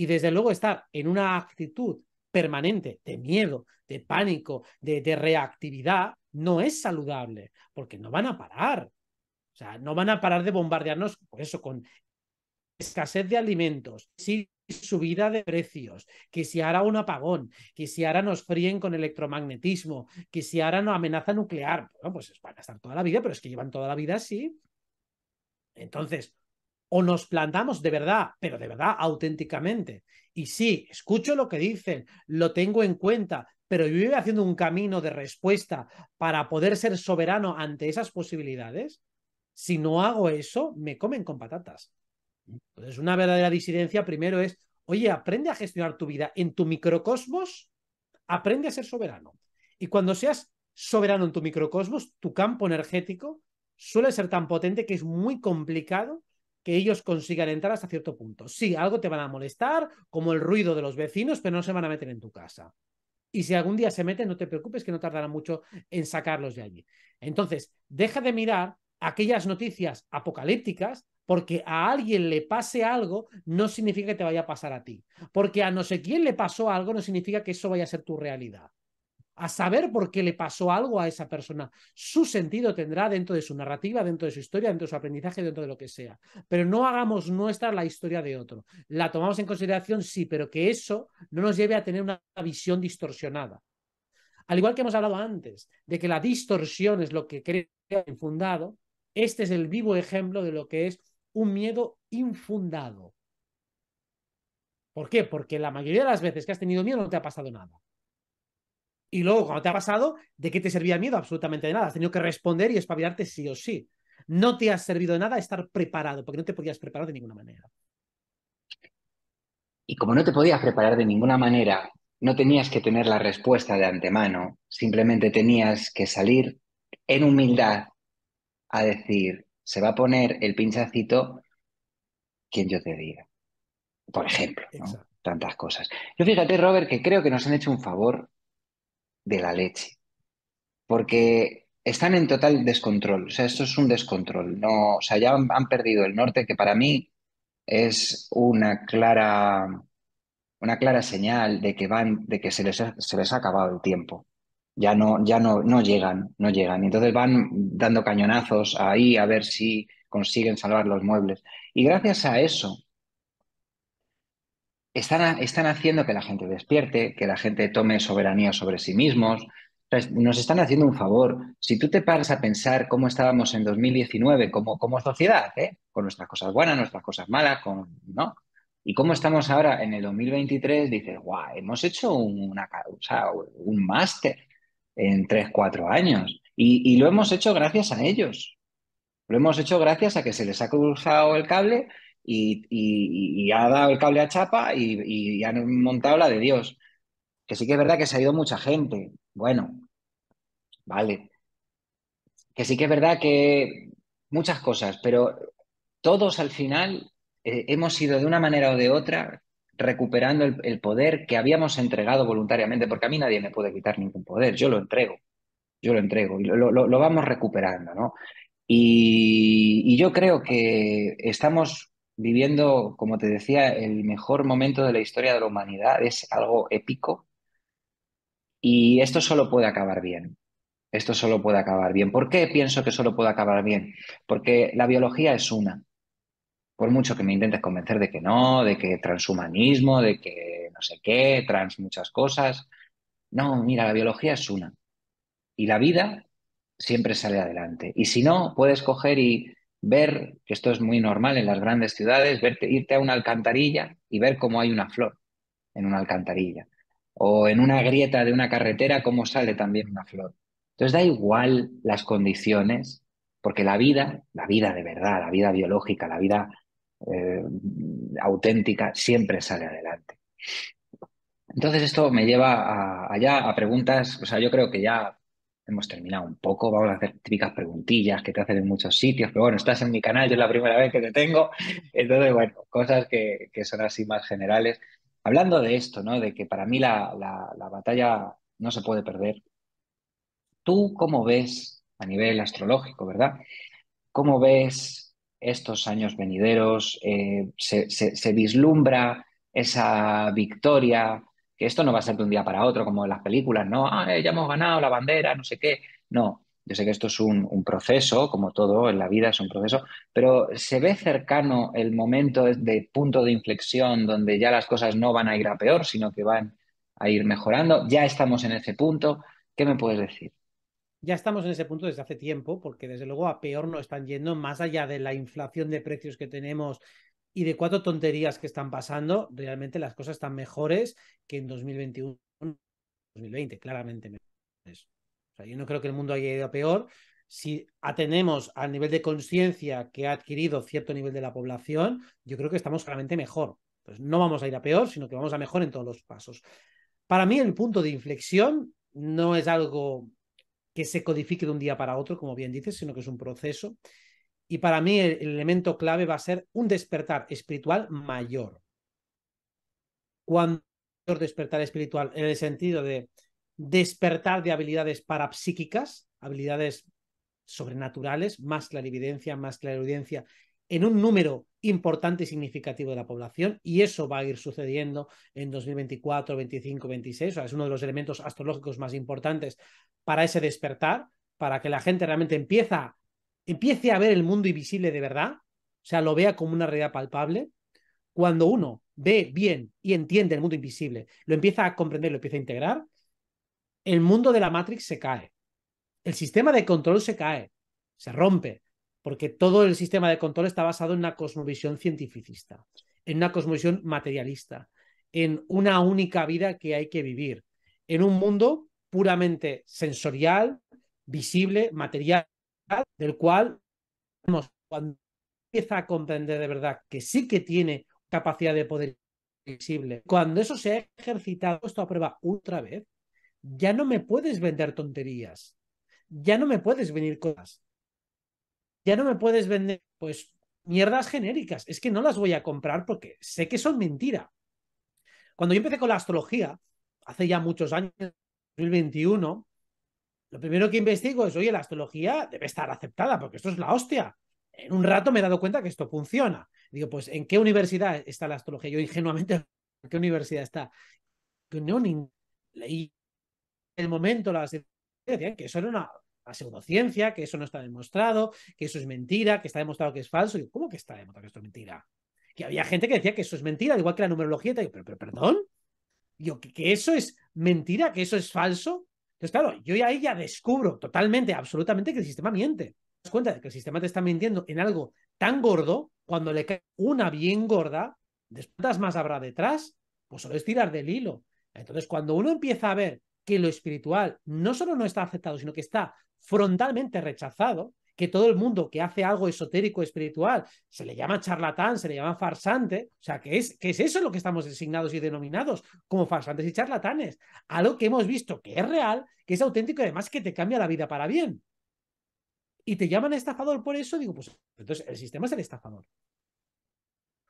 Y desde luego estar en una actitud permanente de miedo, de pánico, de, reactividad, no es saludable, porque no van a parar. O sea, no van a parar de bombardearnos por eso, con escasez de alimentos, si subida de precios, que si hará un apagón, que si ahora nos fríen con electromagnetismo, que si ahora no amenaza nuclear, bueno, pues van a estar toda la vida, pero es que llevan toda la vida así. Entonces, o nos plantamos de verdad, pero de verdad, auténticamente. Y sí, escucho lo que dicen, lo tengo en cuenta, pero yo voy haciendo un camino de respuesta para poder ser soberano ante esas posibilidades. Si no hago eso, me comen con patatas. Entonces, una verdadera disidencia primero es, oye, aprende a gestionar tu vida en tu microcosmos, aprende a ser soberano. Y cuando seas soberano en tu microcosmos, tu campo energético suele ser tan potente que es muy complicado que ellos consigan entrar hasta cierto punto. Sí, algo te van a molestar, como el ruido de los vecinos, pero no se van a meter en tu casa. Y si algún día se meten, no te preocupes, que no tardará mucho en sacarlos de allí. Entonces, deja de mirar aquellas noticias apocalípticas, porque a alguien le pase algo no significa que te vaya a pasar a ti. Porque a no sé quién le pasó algo no significa que eso vaya a ser tu realidad a saber por qué le pasó algo a esa persona. Su sentido tendrá dentro de su narrativa, dentro de su historia, dentro de su aprendizaje, dentro de lo que sea. Pero no hagamos nuestra la historia de otro. La tomamos en consideración, sí, pero que eso no nos lleve a tener una visión distorsionada. Al igual que hemos hablado antes, de que la distorsión es lo que crea infundado, este es el vivo ejemplo de lo que es un miedo infundado. ¿Por qué? Porque la mayoría de las veces que has tenido miedo no te ha pasado nada. Y luego, cuando te ha pasado, ¿de qué te servía miedo? Absolutamente de nada. Has tenido que responder y espabilarte sí o sí. No te ha servido de nada estar preparado, porque no te podías preparar de ninguna manera. Y como no te podías preparar de ninguna manera, no tenías que tener la respuesta de antemano, simplemente tenías que salir en humildad a decir, se va a poner el pinchacito quien yo te diga. Por ejemplo, tantas cosas. Yo fíjate, Robert, que creo que nos han hecho un favor de la leche. Porque están en total descontrol. O sea, esto es un descontrol. No, o sea, ya han, perdido el norte, que para mí es una clara, una clara señal de que van, de que se les, ha, se les ha acabado el tiempo. Ya no, ya no, no llegan, no llegan. Y entonces van dando cañonazos ahí a ver si consiguen salvar los muebles. Y gracias a eso, están, haciendo que la gente despierte, que la gente tome soberanía sobre sí mismos. Nos están haciendo un favor. Si tú te paras a pensar cómo estábamos en 2019 como, como sociedad, ¿eh? con nuestras cosas buenas, nuestras cosas malas, con, ¿no? Y cómo estamos ahora en el 2023, dices, guau, hemos hecho una, o un máster en tres, 4 años. y lo hemos hecho gracias a ellos. Lo hemos hecho gracias a que se les ha cruzado el cable y, ha dado el cable a chapa y, y, han montado la de Dios. Que sí que es verdad que se ha ido mucha gente. Bueno, vale. Que sí que es verdad que muchas cosas, pero todos al final eh, hemos ido de una manera o de otra recuperando el, poder que habíamos entregado voluntariamente, porque a mí nadie me puede quitar ningún poder, yo lo entrego, yo lo entrego y lo, vamos recuperando, ¿no? y, yo creo que estamos viviendo, como te decía, el mejor momento de la historia de la humanidad, es algo épico y esto solo puede acabar bien. Esto solo puede acabar bien. ¿Por qué pienso que solo puede acabar bien? Porque la biología es una. Por mucho que me intentes convencer de que no, de que transhumanismo, de que no sé qué, trans muchas cosas. No, mira, la biología es una. Y la vida siempre sale adelante. Y si no, puedes coger y ver, que esto es muy normal en las grandes ciudades, verte, irte a una alcantarilla y ver cómo hay una flor en una alcantarilla. O en una grieta de una carretera, cómo sale también una flor. Entonces da igual las condiciones, porque la vida, la vida de verdad, la vida biológica, la vida eh, auténtica, siempre sale adelante. Entonces esto me lleva allá a preguntas, o sea, yo creo que ya hemos terminado un poco, vamos a hacer típicas preguntillas que te hacen en muchos sitios, pero bueno, estás en mi canal, yo es la primera vez que te tengo, entonces bueno, cosas que, son así más generales. Hablando de esto, ¿no? De que para mí la, batalla no se puede perder. ¿Tú cómo ves a nivel astrológico, verdad? ¿Cómo ves estos años venideros? Eh, se, vislumbra esa victoria que esto no va a ser de un día para otro, como en las películas, ¿no? Ah, eh, ya hemos ganado la bandera, no sé qué. No, yo sé que esto es un, proceso, como todo en la vida es un proceso, pero se ve cercano el momento de, de, punto de inflexión donde ya las cosas no van a ir a peor, sino que van a ir mejorando. Ya estamos en ese punto. ¿Qué me puedes decir? Ya estamos en ese punto desde hace tiempo, porque desde luego a peor no están yendo, más allá de la inflación de precios que tenemos y de cuatro tonterías que están pasando, realmente las cosas están mejores que en 2021, 2020, claramente mejores. O sea, yo no creo que el mundo haya ido a peor. Si atenemos al nivel de conciencia que ha adquirido cierto nivel de la población, yo creo que estamos claramente mejor. Pues no vamos a ir a peor, sino que vamos a mejor en todos los pasos. Para mí el punto de inflexión no es algo que se codifique de un día para otro, como bien dices, sino que es un proceso y para mí el, elemento clave va a ser un despertar espiritual mayor. Cuando despertar espiritual en el sentido de despertar de habilidades parapsíquicas, habilidades sobrenaturales, más clarividencia, más clarividencia, en un número importante y significativo de la población, y eso va a ir sucediendo en 2024, 25, 26, o sea, es uno de los elementos astrológicos más importantes para ese despertar, para que la gente realmente empieza empiece a ver el mundo invisible de verdad, o sea, lo vea como una realidad palpable, cuando uno ve bien y entiende el mundo invisible, lo empieza a comprender, lo empieza a integrar, el mundo de la Matrix se cae. El sistema de control se cae, se rompe, porque todo el sistema de control está basado en una cosmovisión cientificista, en una cosmovisión materialista, en una única vida que hay que vivir, en un mundo puramente sensorial, visible, material, del cual cuando empieza a comprender de verdad que sí que tiene capacidad de poder visible, cuando eso se ha ejercitado, esto a prueba otra vez, ya no me puedes vender tonterías, ya no me puedes venir cosas, ya no me puedes vender, pues, mierdas genéricas, es que no las voy a comprar porque sé que son mentira. Cuando yo empecé con la astrología, hace ya muchos años, 2021, lo primero que investigo es, oye, la astrología debe estar aceptada, porque esto es la hostia. En un rato me he dado cuenta que esto funciona. Digo, pues, ¿en qué universidad está la astrología? Yo ingenuamente, ¿en qué universidad está? No, ni leí el momento las que eso era una, pseudociencia, que eso no está demostrado, que eso es mentira, que está demostrado que es falso. ¿Cómo que está demostrado que esto es mentira? Que había gente que decía que eso es mentira, igual que la numerología. Digo pero, pero perdón, yo, que eso es mentira, que eso es falso. Entonces, claro, yo ya ahí ya descubro totalmente, absolutamente que el sistema miente. Te das cuenta de que el sistema te está mintiendo en algo tan gordo, cuando le cae una bien gorda, ¿cuántas más habrá detrás? Pues solo es tirar del hilo. Entonces, cuando uno empieza a ver que lo espiritual no solo no está aceptado, sino que está frontalmente rechazado, que todo el mundo que hace algo esotérico, espiritual, se le llama charlatán, se le llama farsante. O sea, que es, que es eso lo que estamos designados y denominados como farsantes y charlatanes. Algo que hemos visto que es real, que es auténtico y además que te cambia la vida para bien. Y te llaman estafador por eso, digo, pues entonces el sistema es el estafador.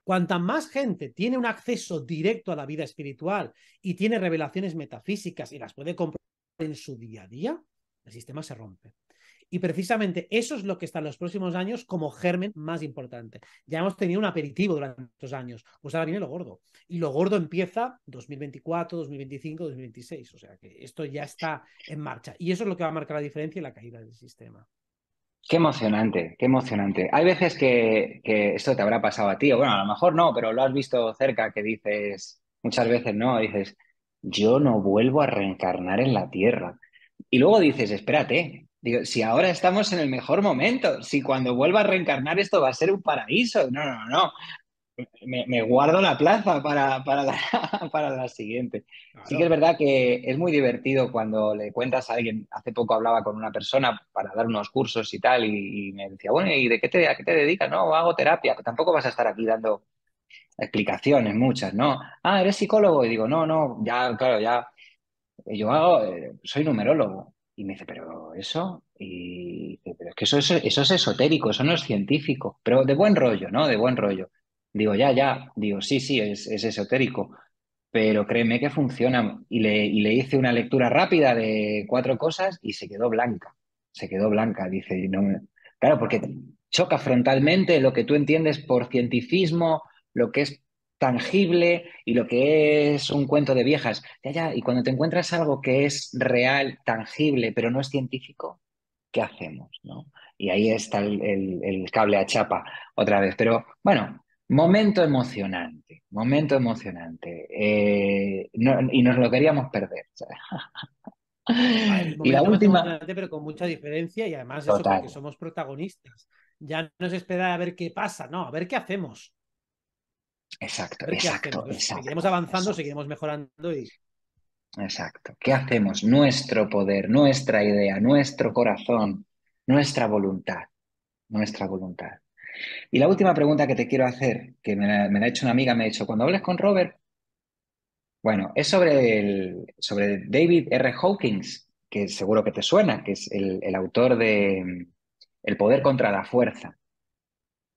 Cuanta más gente tiene un acceso directo a la vida espiritual y tiene revelaciones metafísicas y las puede comprobar en su día a día, el sistema se rompe. Y precisamente eso es lo que está en los próximos años como germen más importante. Ya hemos tenido un aperitivo durante estos años, pues ahora viene lo gordo. Y lo gordo empieza 2024, 2025, 2026. O sea que esto ya está en marcha. Y eso es lo que va a marcar la diferencia y la caída del sistema. Qué emocionante, qué emocionante. Hay veces que, que esto te habrá pasado a ti, o bueno, a lo mejor no, pero lo has visto cerca que dices, muchas veces no, dices, yo no vuelvo a reencarnar en la Tierra. Y luego dices, espérate, Digo, si ahora estamos en el mejor momento, si cuando vuelva a reencarnar esto va a ser un paraíso. No, no, no. Me, me guardo la plaza para, para, la, para la siguiente. Sí que es verdad que es muy divertido cuando le cuentas a alguien. Hace poco hablaba con una persona para dar unos cursos y tal, y, me decía, bueno, ¿y de qué te, a qué te dedicas? No, hago terapia. tampoco vas a estar aquí dando explicaciones muchas, ¿no? Ah, eres psicólogo. Y digo, no, no, ya, claro, ya. Yo hago, eh, soy numerólogo. Y me dice, pero eso, y pero es que eso es, eso es esotérico, eso no es científico, pero de buen rollo, ¿no? De buen rollo. Digo, ya, ya, digo, sí, sí, es, es esotérico, pero créeme que funciona. Y le, y le hice una lectura rápida de cuatro cosas y se quedó blanca, se quedó blanca, dice, no, claro, porque choca frontalmente lo que tú entiendes por cientificismo, lo que es tangible y lo que es un cuento de viejas. Ya, y cuando te encuentras algo que es real, tangible, pero no es científico, ¿qué hacemos? No? Y ahí está el, cable a chapa otra vez. Pero bueno, momento emocionante, momento emocionante. Eh, y nos lo queríamos perder. y la última. Pero con mucha diferencia y además eso porque somos protagonistas. Ya no es esperar a ver qué pasa, no, a ver qué hacemos. Exacto, exacto, exacto, Seguiremos avanzando, seguimos seguiremos mejorando y. Exacto. ¿Qué hacemos? Nuestro poder, nuestra idea, nuestro corazón, nuestra voluntad. Nuestra voluntad. Y la última pregunta que te quiero hacer, que me la, ha hecho una amiga, me ha dicho, cuando hables con Robert, bueno, es sobre, el, sobre David R. Hawkins, que seguro que te suena, que es el autor de mm, El poder contra la fuerza.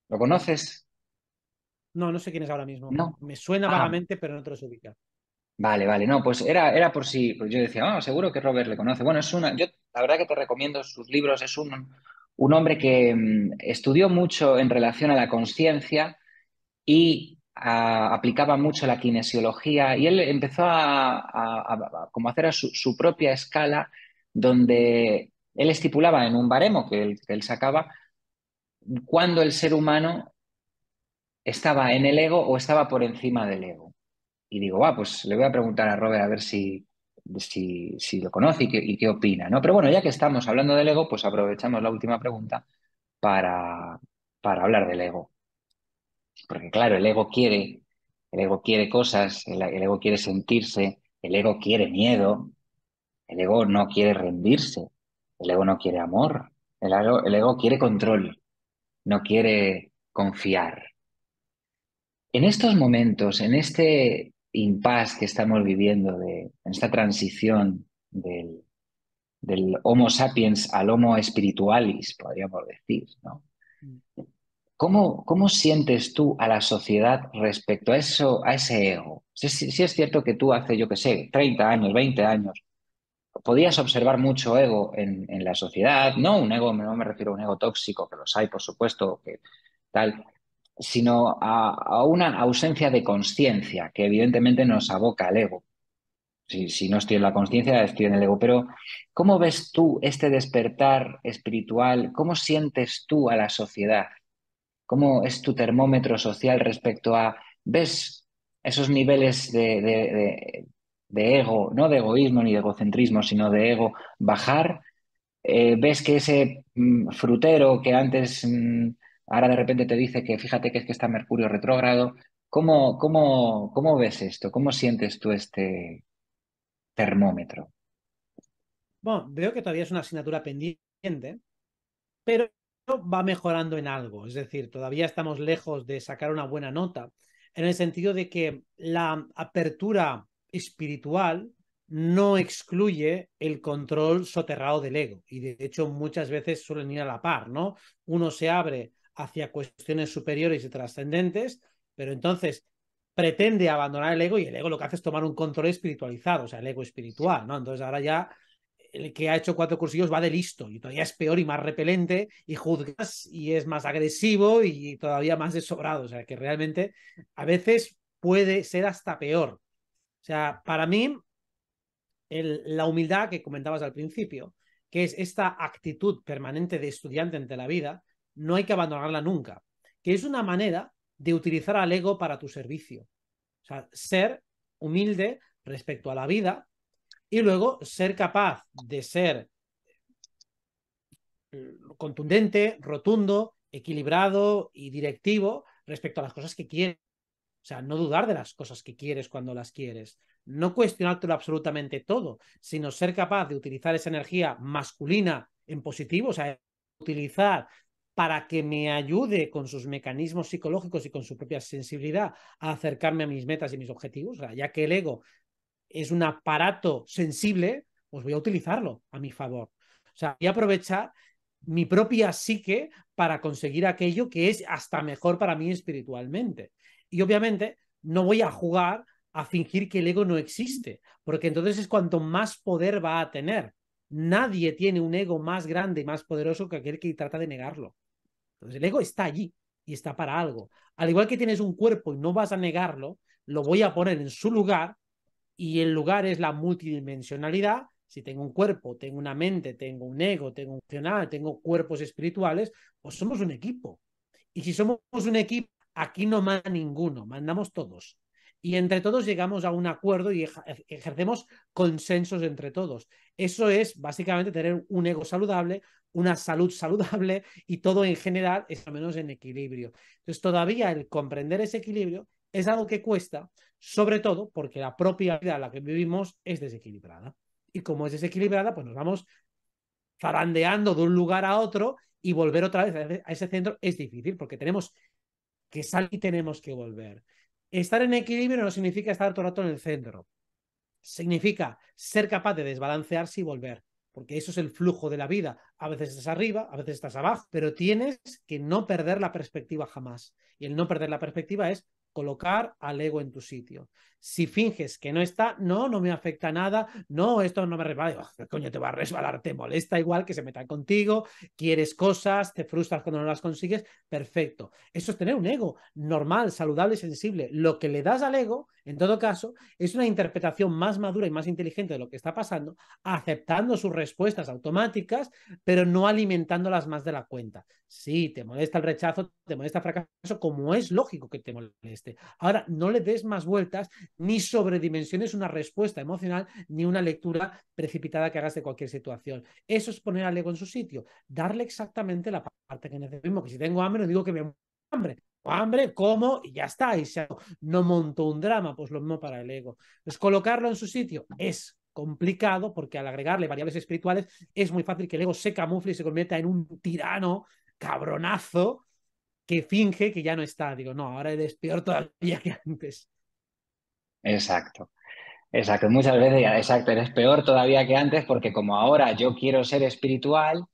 ¿Lo conoces? No, no sé quién es ahora mismo. No. Me suena ah. vagamente, pero no te los ubica. Vale, vale, no, pues era, era por si, yo decía, ah, seguro que Robert le conoce. Bueno, es una, yo la verdad que te recomiendo sus libros, es un, un hombre que mm, estudió mucho en relación a la conciencia y aplicaba mucho la kinesiología y él empezó a, como hacer a su, propia escala donde él estipulaba en un baremo que él, que él sacaba cuando el ser humano estaba en el ego o estaba por encima del ego. Y digo, ah, pues le voy a preguntar a Robert a ver si, si, lo conoce y, qué, opina, ¿no? Pero bueno, ya que estamos hablando del ego, pues aprovechamos la última pregunta para, para hablar del ego. Porque claro, el ego quiere, el ego quiere cosas, el, ego quiere sentirse, el ego quiere miedo, el ego no quiere rendirse, el ego no quiere amor, el ego quiere control, no quiere confiar, en estos momentos, en este impasse que estamos viviendo, de, en esta transición del, Homo sapiens al Homo espiritualis, podríamos decir, ¿no? ¿Cómo, ¿Cómo, sientes tú a la sociedad respecto a eso, a ese ego? Si, es cierto que tú hace, yo qué sé, 30 años, 20 años, podías observar mucho ego en, en la sociedad, no un ego, no me refiero a un ego tóxico, que los hay, por supuesto, que tal, sino a, una ausencia de conciencia que evidentemente nos aboca al ego. Si, no estoy en la conciencia, estoy en el ego. Pero, ¿cómo ves tú este despertar espiritual? ¿Cómo sientes tú a la sociedad? ¿Cómo es tu termómetro social respecto a, ves esos niveles de, ego, no de egoísmo ni de egocentrismo, sino de ego bajar? Eh, ¿Ves que ese mm, frutero que antes... Mm, ahora de repente te dice que fíjate que es que está Mercurio retrógrado. ¿Cómo, cómo, cómo ves esto? ¿Cómo sientes tú este termómetro? Bueno, veo que todavía es una asignatura pendiente, pero va mejorando en algo. Es decir, todavía estamos lejos de sacar una buena nota, en el sentido de que la apertura espiritual no excluye el control soterrado del ego. Y de hecho muchas veces suelen ir a la par, ¿no? Uno se abre hacia cuestiones superiores y trascendentes, pero entonces pretende abandonar el ego y el ego lo que hace es tomar un control espiritualizado, o sea, el ego espiritual, ¿no? Entonces ahora ya el que ha hecho cuatro cursillos va de listo y todavía es peor y más repelente y juzgas y es más agresivo y todavía más desobrado, o sea, que realmente a veces puede ser hasta peor. O sea, para mí, la humildad que comentabas al principio, que es esta actitud permanente de estudiante ante la vida, no hay que abandonarla nunca, que es una manera de utilizar al ego para tu servicio. O sea, ser humilde respecto a la vida y luego ser capaz de ser eh, contundente, rotundo, equilibrado y directivo respecto a las cosas que quieres. O sea, no dudar de las cosas que quieres cuando las quieres. No cuestionártelo absolutamente todo, sino ser capaz de utilizar esa energía masculina en positivo, o sea, utilizar para que me ayude con sus mecanismos psicológicos y con su propia sensibilidad a acercarme a mis metas y mis objetivos, ya que el ego es un aparato sensible, pues voy a utilizarlo a mi favor. O sea, voy a aprovechar mi propia psique para conseguir aquello que es hasta mejor para mí espiritualmente. Y obviamente no voy a jugar a fingir que el ego no existe, porque entonces es cuanto más poder va a tener. Nadie tiene un ego más grande y más poderoso que aquel que trata de negarlo el ego está allí y está para algo. Al igual que tienes un cuerpo y no vas a negarlo, lo voy a poner en su lugar y el lugar es la multidimensionalidad. Si tengo un cuerpo, tengo una mente, tengo un ego, tengo un funcional, tengo cuerpos espirituales, pues somos un equipo. Y si somos un equipo, aquí no manda ninguno, mandamos todos y entre todos llegamos a un acuerdo y ejercemos consensos entre todos. Eso es básicamente tener un ego saludable, una salud saludable y todo en general es al menos en equilibrio. Entonces todavía el comprender ese equilibrio es algo que cuesta, sobre todo porque la propia vida en la que vivimos es desequilibrada. Y como es desequilibrada, pues nos vamos zarandeando de un lugar a otro y volver otra vez a ese centro es difícil porque tenemos que salir y tenemos que volver. Estar en equilibrio no significa estar todo el rato en el centro. Significa ser capaz de desbalancearse y volver, porque eso es el flujo de la vida. A veces estás arriba, a veces estás abajo, pero tienes que no perder la perspectiva jamás. Y el no perder la perspectiva es colocar al ego en tu sitio. Si finges que no está, no, no me afecta nada, no, esto no me resbala. Ah, coño te va a resbalar? Te molesta igual que se metan contigo, quieres cosas, te frustras cuando no las consigues. Perfecto. Eso es tener un ego normal, saludable y sensible. Lo que le das al ego, en todo caso, es una interpretación más madura y más inteligente de lo que está pasando, aceptando sus respuestas automáticas, pero no alimentándolas más de la cuenta. Sí, te molesta el rechazo, te molesta el fracaso, como es lógico que te moleste. Ahora, no le des más vueltas ni sobredimensiones una respuesta emocional ni una lectura precipitada que hagas de cualquier situación. Eso es poner al ego en su sitio, darle exactamente la parte que necesitamos. Que si tengo hambre, no digo que me hambre. o Hambre, como y ya está. Y si no monto un drama, pues lo mismo para el ego. Pues colocarlo en su sitio es complicado porque al agregarle variables espirituales es muy fácil que el ego se camufle y se convierta en un tirano cabronazo que finge que ya no está. Digo, no, ahora eres peor todavía que antes. Exacto. Exacto, muchas veces, exacto, eres peor todavía que antes porque como ahora yo quiero ser espiritual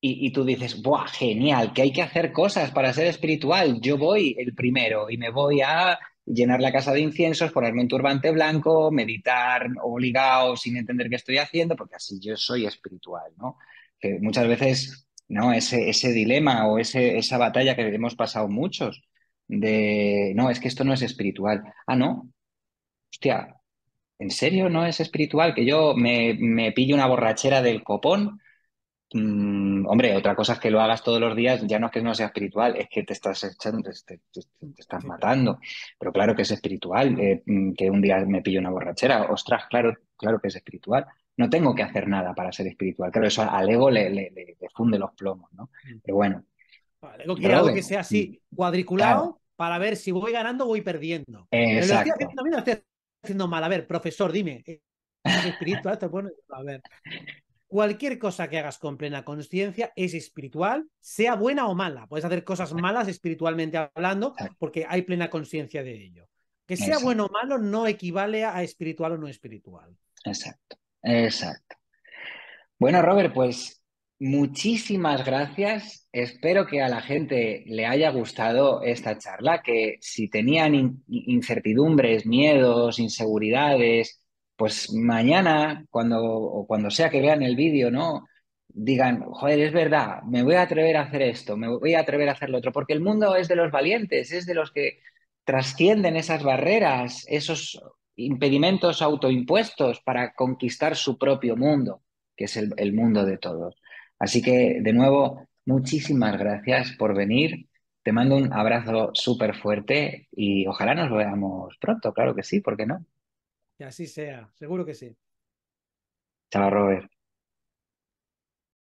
y, tú dices, ¡buah, genial! Que hay que hacer cosas para ser espiritual. Yo voy el primero y me voy a llenar la casa de inciensos, ponerme un turbante blanco, meditar obligado sin entender qué estoy haciendo, porque así yo soy espiritual, ¿no? Que muchas veces, ¿no? Ese, ese dilema o ese, esa batalla que hemos pasado muchos de, no, es que esto no es espiritual. Ah, no, hostia, ¿en serio no es espiritual? Que yo me, pille una borrachera del copón. Mm, hombre, otra cosa es que lo hagas todos los días, ya no es que no sea espiritual, es que te estás echando, te, estás matando. Pero claro que es espiritual, eh, mm, que un día me pille una borrachera, ostras, claro, claro que es espiritual. No tengo que hacer nada para ser espiritual. Claro, eso al ego le, le, funde los plomos, ¿no? Mm. Pero bueno. Vale, quiero algo que sea así, cuadriculado, para ver si voy ganando o voy perdiendo haciendo mal. A ver, profesor, dime. Eh, a ver. Cualquier cosa que hagas con plena conciencia es espiritual, sea buena o mala. Puedes hacer cosas malas espiritualmente hablando porque hay plena conciencia de ello. Que sea bueno o malo no equivale a espiritual o no espiritual. Exacto. Exacto. Bueno, Robert, pues Muchísimas gracias. Espero que a la gente le haya gustado esta charla, que si tenían incertidumbres, miedos, inseguridades, pues mañana, cuando, o cuando sea que vean el vídeo, ¿no? Digan, joder, es verdad, me voy a atrever a hacer esto, me voy a atrever a hacer lo otro, porque el mundo es de los valientes, es de los que trascienden esas barreras, esos impedimentos autoimpuestos para conquistar su propio mundo, que es el mundo de todos. Así que, de nuevo, muchísimas gracias por venir. Te mando un abrazo súper fuerte y ojalá nos veamos pronto, claro que sí, ¿por qué no? Que así sea, seguro que sí. Chao, Robert.